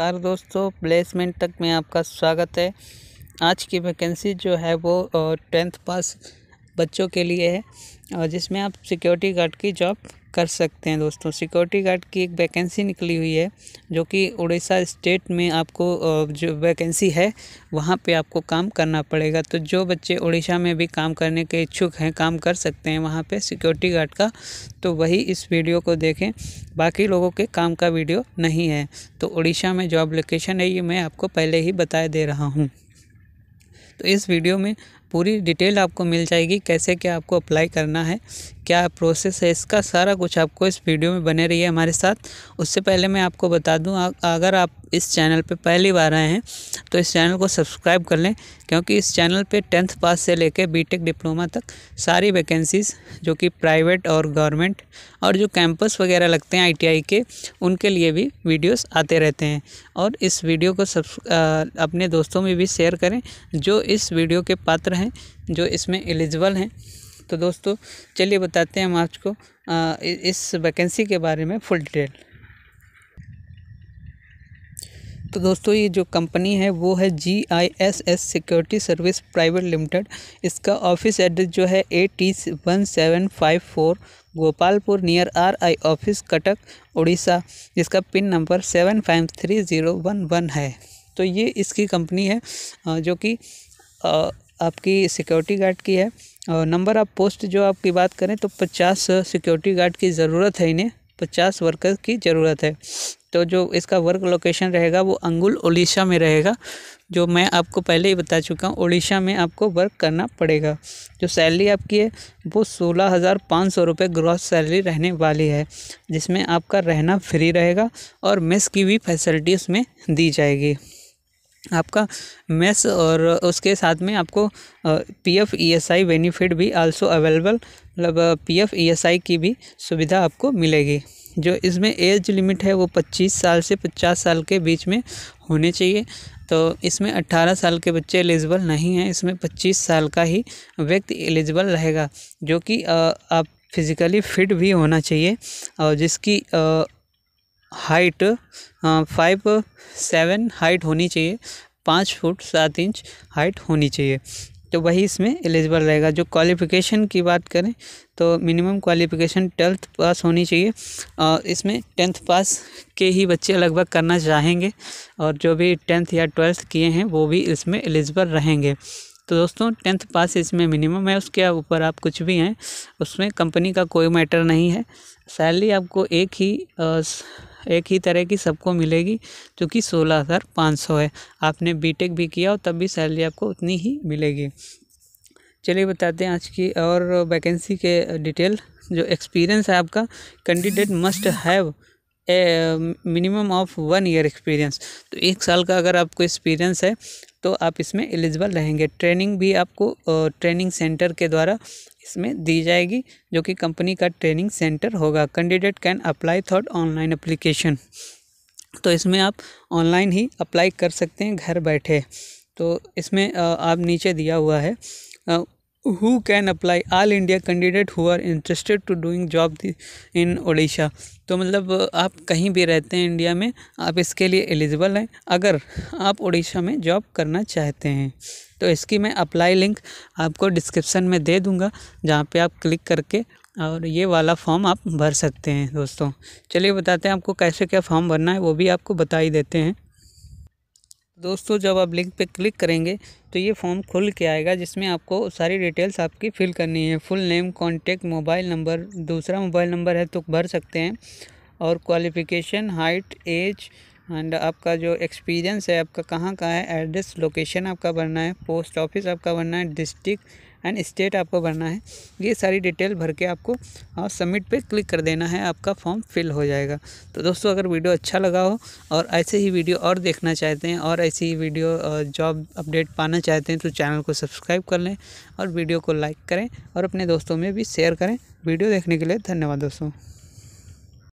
नमस्कार दोस्तों प्लेसमेंट तक में आपका स्वागत है आज की वैकेंसी जो है वो टेंथ पास बच्चों के लिए है और जिसमें आप सिक्योरिटी गार्ड की जॉब कर सकते हैं दोस्तों सिक्योरिटी गार्ड की एक वैकेंसी निकली हुई है जो कि उड़ीसा स्टेट में आपको जो वैकेंसी है वहाँ पे आपको काम करना पड़ेगा तो जो बच्चे उड़ीसा में भी काम करने के इच्छुक हैं काम कर सकते हैं वहाँ पे सिक्योरिटी गार्ड का तो वही इस वीडियो को देखें बाकी लोगों के काम का वीडियो नहीं है तो उड़ीसा में जॉब लोकेशन है ये मैं आपको पहले ही बताए दे रहा हूँ तो इस वीडियो में पूरी डिटेल आपको मिल जाएगी कैसे क्या आपको अप्लाई करना है क्या प्रोसेस है इसका सारा कुछ आपको इस वीडियो में बने रहिए हमारे साथ उससे पहले मैं आपको बता दूं अगर आप इस चैनल पे पहली बार आए हैं तो इस चैनल को सब्सक्राइब कर लें क्योंकि इस चैनल पे टेंथ पास से लेकर बीटेक डिप्लोमा तक सारी वैकेंसीज़ जो कि प्राइवेट और गवर्नमेंट और जो कैंपस वगैरह लगते हैं आई के उनके लिए भी वीडियोज़ आते रहते हैं और इस वीडियो को सब्स अपने दोस्तों में भी शेयर करें जो इस वीडियो के पात्र हैं जो इसमें एलिजिबल हैं तो दोस्तों चलिए बताते हैं हम आपको इस वैकेंसी के बारे में फुल डिटेल तो दोस्तों ये जो कंपनी है वो है G I S S security service private limited इसका ऑफिस एड्रेस जो है A T one seven five four Gopalpur near R I office Cuttack Orissa जिसका pin number seven five three zero one one है तो ये इसकी कंपनी है जो कि आपकी सिक्योरिटी गार्ड की है और नंबर आप पोस्ट जो आपकी बात करें तो पचास सिक्योरिटी गार्ड की ज़रूरत है इन्हें पचास वर्कर की ज़रूरत है तो जो इसका वर्क लोकेशन रहेगा वो अंगुल उड़ीसा में रहेगा जो मैं आपको पहले ही बता चुका हूँ उड़ीसा में आपको वर्क करना पड़ेगा जो सैलरी आपकी है वो सोलह हज़ार पाँच सौ रुपये ग्रॉस सैलरी रहने वाली है जिसमें आपका रहना फ्री रहेगा और मेस की भी फैसिलिटी उसमें दी जाएगी आपका मेस और उसके साथ में आपको P F E S I benefit भी आल्सो अवेलेबल मतलब P F E S I की भी सुविधा आपको मिलेगी जो इसमें एज लिमिट है वो पच्चीस साल से पचास साल के बीच में होने चाहिए तो इसमें 18 साल के बच्चे एलिजिबल नहीं हैं इसमें 25 साल का ही व्यक्ति एलिजिबल रहेगा जो कि आप फिज़िकली फिट भी होना चाहिए और जिसकी आ, हाइट फाइव सेवन हाइट होनी चाहिए पाँच फुट सात इंच हाइट होनी चाहिए तो वही इसमें एलिजिबल रहेगा जो क्वालिफ़िकेशन की बात करें तो मिनिमम क्वालिफ़िकेशन ट्वेल्थ पास होनी चाहिए और इसमें टेंथ पास के ही बच्चे लगभग करना चाहेंगे और जो भी टेंथ या ट्वेल्थ किए हैं वो भी इसमें एलिजिबल रहेंगे तो दोस्तों टेंथ पास इसमें मिनिमम है उसके ऊपर आप कुछ भी हैं उसमें कंपनी का कोई मैटर नहीं है सैलरी आपको एक ही एक ही तरह की सबको मिलेगी जो कि सोलह हज़ार पाँच सौ है आपने बीटेक भी किया हो तब भी सैलरी आपको उतनी ही मिलेगी चलिए बताते हैं आज की और वैकेंसी के डिटेल जो एक्सपीरियंस है आपका candidate must have minimum of one year experience तो एक साल का अगर आपको एक्सपीरियंस है तो आप इसमें एलिजिबल रहेंगे ट्रेनिंग भी आपको ट्रेनिंग सेंटर के द्वारा इसमें दी जाएगी जो कि कंपनी का ट्रेनिंग सेंटर होगा candidate can apply through online application तो इसमें आप ऑनलाइन ही अप्लाई कर सकते हैं घर बैठे तो इसमें आप नीचे दिया हुआ है who can apply all India candidate who are interested to doing job in Odisha तो मतलब आप कहीं भी रहते हैं इंडिया में आप इसके लिए एलिजिबल हैं अगर आप उड़ीसा में जॉब करना चाहते हैं तो इसकी मैं अप्लाई लिंक आपको डिस्क्रिप्शन में दे दूँगा जहाँ पे आप क्लिक करके और ये वाला फॉर्म आप भर सकते हैं दोस्तों चलिए बताते हैं आपको कैसे क्या फॉर्म भरना है वो भी आपको बता ही देते हैं दोस्तों जब आप लिंक पे क्लिक करेंगे तो ये फॉर्म खुल के आएगा जिसमें आपको सारी डिटेल्स आपकी फ़िल करनी है full name contact mobile number दूसरा मोबाइल नंबर है तो भर सकते हैं और क्वालिफ़िकेशन हाइट एज एंड आपका जो एक्सपीरियंस है आपका कहाँ का है एड्रेस लोकेशन आपका भरना है पोस्ट ऑफिस आपका भरना है डिस्ट्रिक्ट एंड स्टेट आपको भरना है ये सारी डिटेल भर के आपको और सबमिट पे क्लिक कर देना है आपका फॉर्म फिल हो जाएगा तो दोस्तों अगर वीडियो अच्छा लगा हो और ऐसे ही वीडियो और देखना चाहते हैं और ऐसी ही वीडियो जॉब अपडेट पाना चाहते हैं तो चैनल को सब्सक्राइब कर लें और वीडियो को लाइक करें और अपने दोस्तों में भी शेयर करें वीडियो देखने के लिए धन्यवाद दोस्तों